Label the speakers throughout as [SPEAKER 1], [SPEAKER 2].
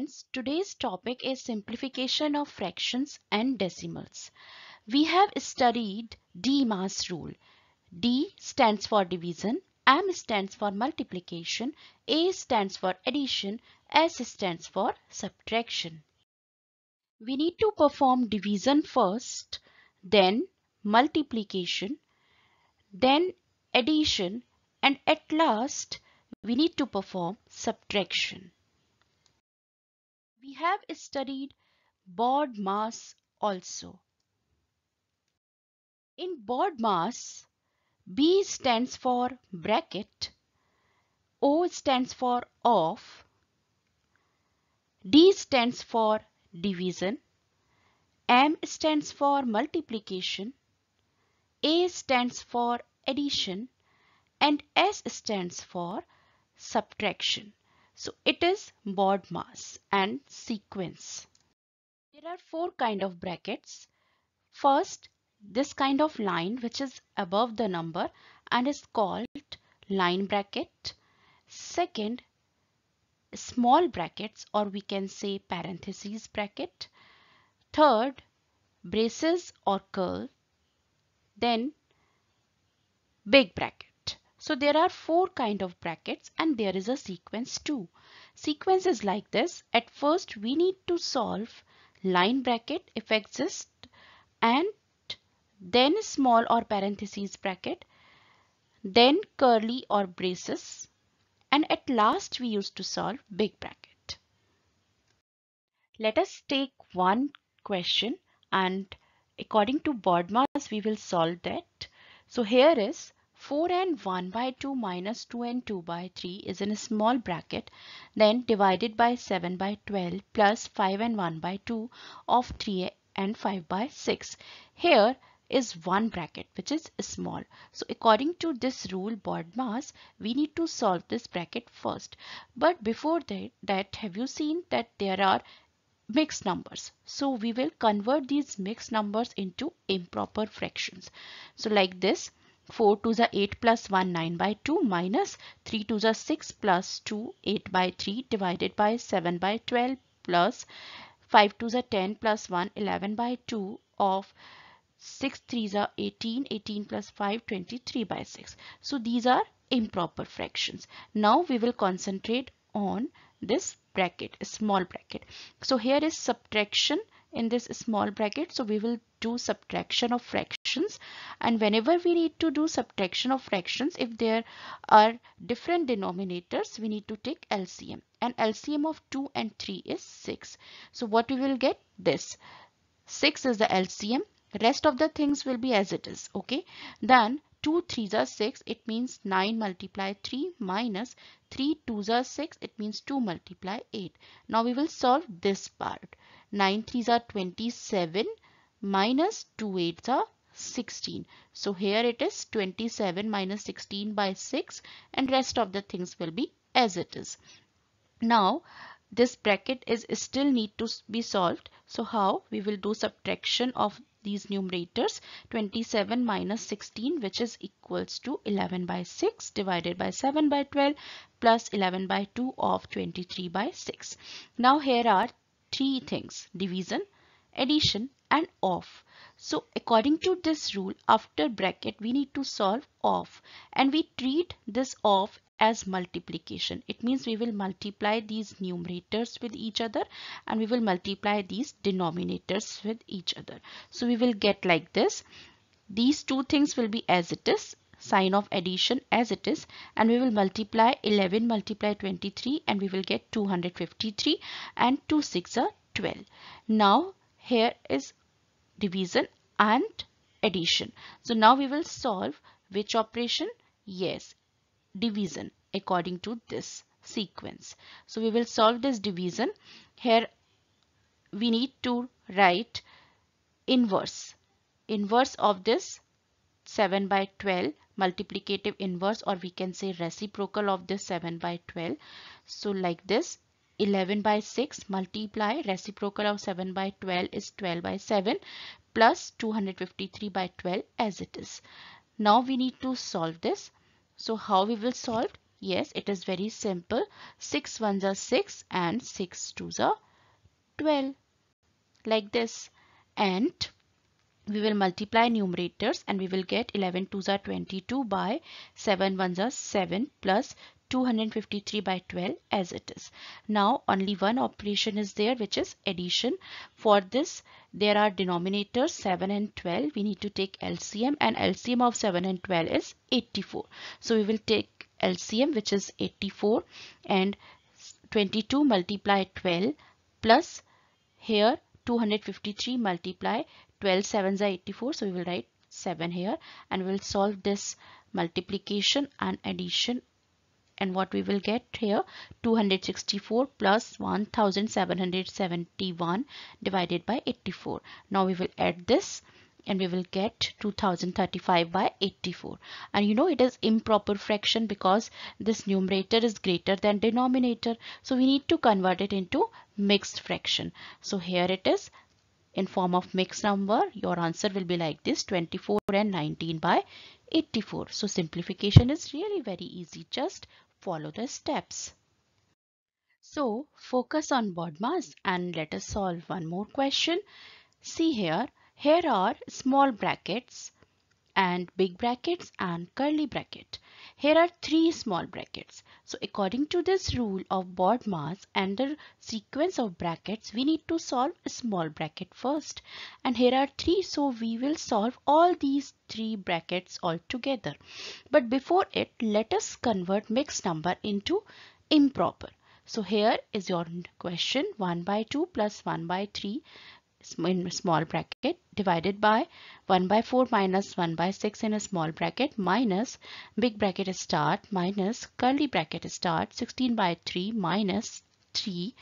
[SPEAKER 1] Friends, today's topic is simplification of fractions and decimals. We have studied D-mass rule. D stands for division, M stands for multiplication, A stands for addition, S stands for subtraction. We need to perform division first, then multiplication, then addition and at last we need to perform subtraction. We have studied board mass also. In board mass, B stands for bracket, O stands for off, D stands for division, M stands for multiplication, A stands for addition and S stands for subtraction. So it is board mass and sequence. There are four kind of brackets. First, this kind of line which is above the number and is called line bracket. Second, small brackets or we can say parentheses bracket. Third, braces or curl. Then big bracket. So there are four kind of brackets and there is a sequence too. Sequence is like this. At first we need to solve line bracket if exists and then small or parentheses bracket then curly or braces and at last we used to solve big bracket. Let us take one question and according to Bodmas we will solve that. So here is 4 and 1 by 2 minus 2 and 2 by 3 is in a small bracket then divided by 7 by 12 plus 5 and 1 by 2 of 3 and 5 by 6. Here is one bracket which is small. So according to this rule board mass we need to solve this bracket first. But before that have you seen that there are mixed numbers. So we will convert these mixed numbers into improper fractions. So like this 4 to the 8 plus 1 9 by 2 minus 3 to the 6 plus 2 8 by 3 divided by 7 by 12 plus 5 to the 10 plus 1 11 by 2 of 6 3s are 18 18 plus 5 23 by 6 so these are improper fractions now we will concentrate on this bracket small bracket so here is subtraction in this small bracket. So we will do subtraction of fractions and whenever we need to do subtraction of fractions if there are different denominators we need to take LCM and LCM of 2 and 3 is 6. So what we will get this 6 is the LCM rest of the things will be as it is okay then 2 3s are 6, it means 9 multiply 3 minus 3 2s are 6, it means 2 multiply 8. Now we will solve this part. 9 3s are 27 minus 2 8s are 16. So here it is 27 minus 16 by 6 and rest of the things will be as it is. Now this bracket is still need to be solved. So how? We will do subtraction of these numerators 27 minus 16 which is equals to 11 by 6 divided by 7 by 12 plus 11 by 2 of 23 by 6. Now here are three things division, addition and off. So according to this rule, after bracket, we need to solve off and we treat this off as multiplication. It means we will multiply these numerators with each other and we will multiply these denominators with each other. So we will get like this. These two things will be as it is sign of addition as it is and we will multiply 11 multiply 23 and we will get 253 and 2 6 are 12. Now here is division and addition. So now we will solve which operation? Yes, division according to this sequence. So we will solve this division. Here we need to write inverse. Inverse of this 7 by 12 multiplicative inverse or we can say reciprocal of this 7 by 12. So like this 11 by 6 multiply reciprocal of 7 by 12 is 12 by 7 plus 253 by 12 as it is. Now we need to solve this. So how we will solve? Yes, it is very simple. 6 ones are 6 and 6 twos are 12. Like this. And we will multiply numerators and we will get 11 twos are 22 by 7 ones are 7 plus 253 by 12 as it is. Now only one operation is there which is addition. For this there are denominators 7 and 12. We need to take LCM and LCM of 7 and 12 is 84. So we will take LCM which is 84 and 22 multiply 12 plus here 253 multiply 12 7s are 84 so we will write 7 here and we'll solve this multiplication and addition and what we will get here 264 plus 1771 divided by 84. Now we will add this and we will get 2035 by 84 and you know it is improper fraction because this numerator is greater than denominator so we need to convert it into mixed fraction so here it is in form of mixed number your answer will be like this 24 and 19 by 84 so simplification is really very easy just follow the steps. So focus on board mass and let us solve one more question. See here, here are small brackets and big brackets and curly bracket. Here are three small brackets. So according to this rule of board mass and the sequence of brackets, we need to solve a small bracket first. And here are three, so we will solve all these three brackets all together. But before it, let us convert mixed number into improper. So here is your question 1 by 2 plus 1 by 3 in small bracket divided by 1 by 4 minus 1 by 6 in a small bracket minus big bracket start minus curly bracket start 16 by 3 minus 3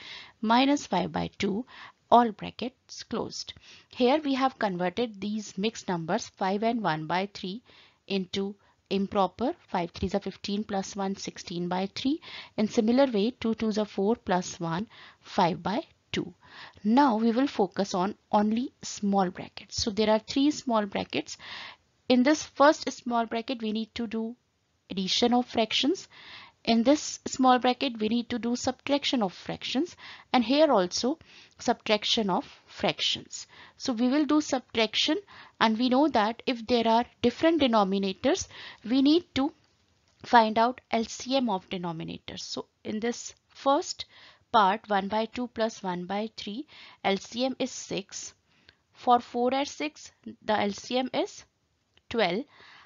[SPEAKER 1] minus 5 by 2 all brackets closed. Here we have converted these mixed numbers 5 and 1 by 3 into improper 5 3s are 15 plus 1 16 by 3 in similar way 2 2s are 4 plus 1 5 by 2. Now we will focus on only small brackets. So there are three small brackets. In this first small bracket, we need to do addition of fractions. In this small bracket, we need to do subtraction of fractions and here also subtraction of fractions. So we will do subtraction and we know that if there are different denominators, we need to find out LCM of denominators. So in this first Part 1 by 2 plus 1 by 3 LCM is 6. For 4 and 6 the LCM is 12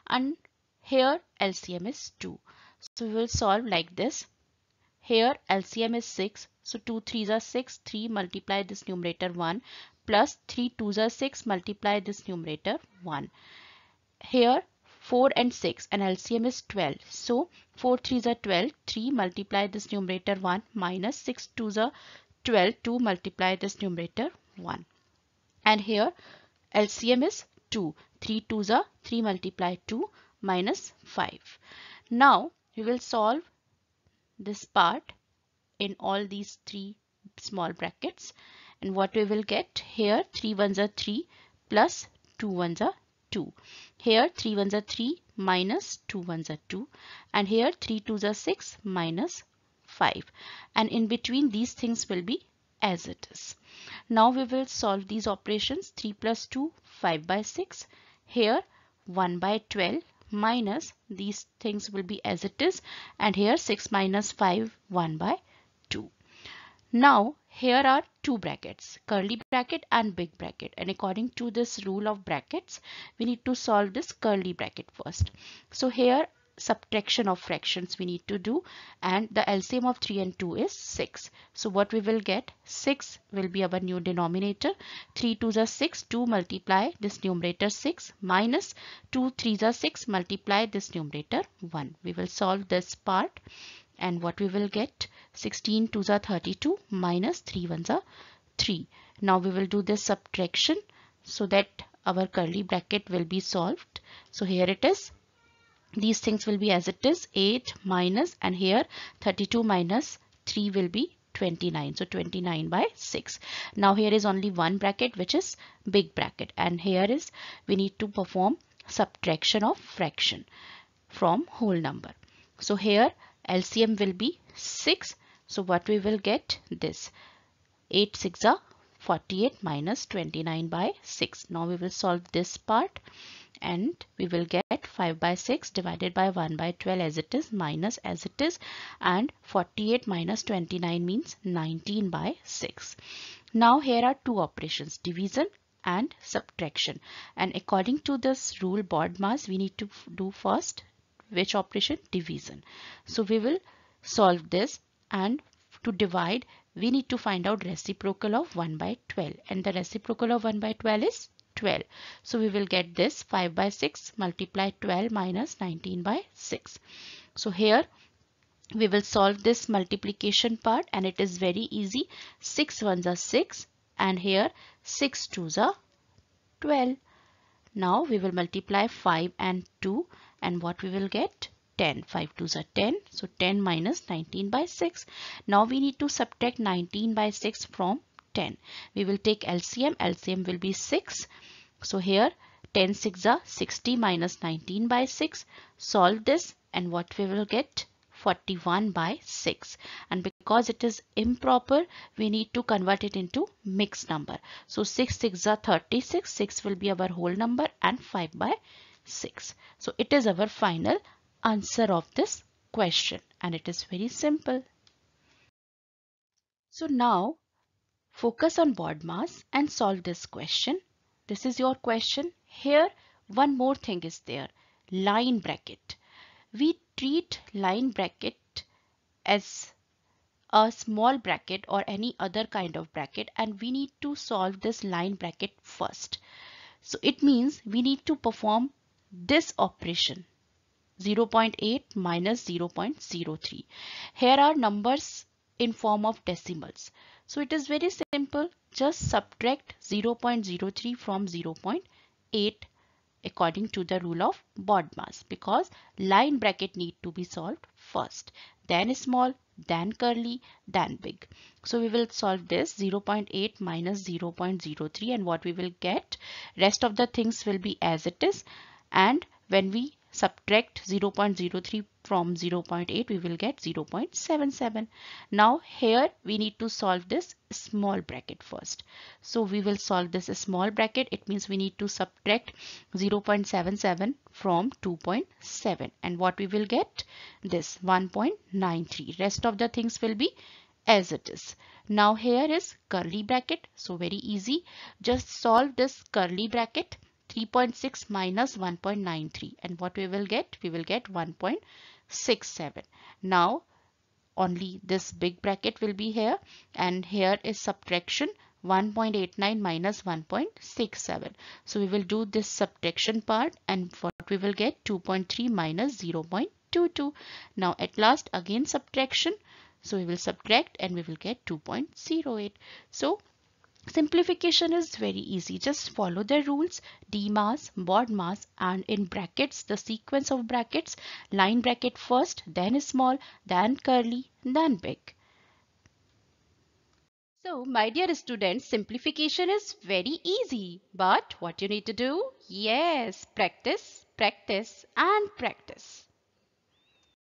[SPEAKER 1] and here LCM is 2. So we will solve like this. Here LCM is 6. So 2 3s are 6. 3 multiply this numerator 1 plus 3 2s are 6 multiply this numerator 1. Here 4 and 6 and LCM is 12. So 4 3s are 12, 3 multiply this numerator 1 minus 6 2s are 12, 2 multiply this numerator 1. And here LCM is 2, 3 2s are 3 multiply 2 minus 5. Now we will solve this part in all these three small brackets and what we will get here 3 ones are 3 plus 2 ones are 2. Here 3 ones are 3 minus 2 ones are 2 and here 3 twos are 6 minus 5 and in between these things will be as it is. Now we will solve these operations 3 plus 2 5 by 6 here 1 by 12 minus these things will be as it is and here 6 minus 5 1 by 2. Now here are two brackets curly bracket and big bracket and according to this rule of brackets we need to solve this curly bracket first so here subtraction of fractions we need to do and the LCM of 3 and 2 is 6. So what we will get 6 will be our new denominator 3 2s are 6 2 multiply this numerator 6 minus 2 3s are 6 multiply this numerator 1. We will solve this part and what we will get 16 2s are 32 minus 3 1s are 3. Now we will do this subtraction so that our curly bracket will be solved. So here it is. These things will be as it is 8 minus and here 32 minus 3 will be 29 so 29 by 6 now here is only one bracket which is big bracket and here is we need to perform subtraction of fraction from whole number so here LCM will be 6. So what we will get this 8 6 are 48 minus 29 by 6. Now we will solve this part and we will get 5 by 6 divided by 1 by 12 as it is minus as it is and 48 minus 29 means 19 by 6. Now here are two operations division and subtraction and according to this rule board mass we need to do first which operation division so we will solve this and to divide we need to find out reciprocal of 1 by 12 and the reciprocal of 1 by 12 is 12 so we will get this 5 by 6 multiply 12 minus 19 by 6 so here we will solve this multiplication part and it is very easy 6 ones are 6 and here 6 twos are 12 now we will multiply 5 and 2 and what we will get 10 5 2 are 10 so 10 minus 19 by 6 now we need to subtract 19 by 6 from 10 we will take LCM LCM will be 6 so here 10 6 are 60 minus 19 by 6 solve this and what we will get 41 by 6 and because it is improper we need to convert it into mixed number so 6 6 are 36 6 will be our whole number and 5 by 6. So it is our final answer of this question and it is very simple. So now focus on board mass and solve this question. This is your question. Here one more thing is there. Line bracket. We treat line bracket as a small bracket or any other kind of bracket and we need to solve this line bracket first. So it means we need to perform this operation 0.8 minus 0.03. Here are numbers in form of decimals. So it is very simple. Just subtract 0.03 from 0.8 according to the rule of board mass because line bracket need to be solved first. Then small, then curly, then big. So we will solve this 0.8 minus 0.03 and what we will get rest of the things will be as it is and when we subtract 0.03 from 0.8 we will get 0.77 now here we need to solve this small bracket first so we will solve this small bracket it means we need to subtract 0.77 from 2.7 and what we will get this 1.93 rest of the things will be as it is now here is curly bracket so very easy just solve this curly bracket 3.6 minus 1.93 and what we will get? We will get 1.67. Now only this big bracket will be here and here is subtraction 1.89 minus 1.67. So we will do this subtraction part and what we will get 2.3 minus 0.22. Now at last again subtraction. So we will subtract and we will get 2.08. So Simplification is very easy. Just follow the rules D mass, bod mass and in brackets the sequence of brackets line bracket first then small then curly then big. So my dear students simplification is very easy but what you need to do? Yes practice practice and practice.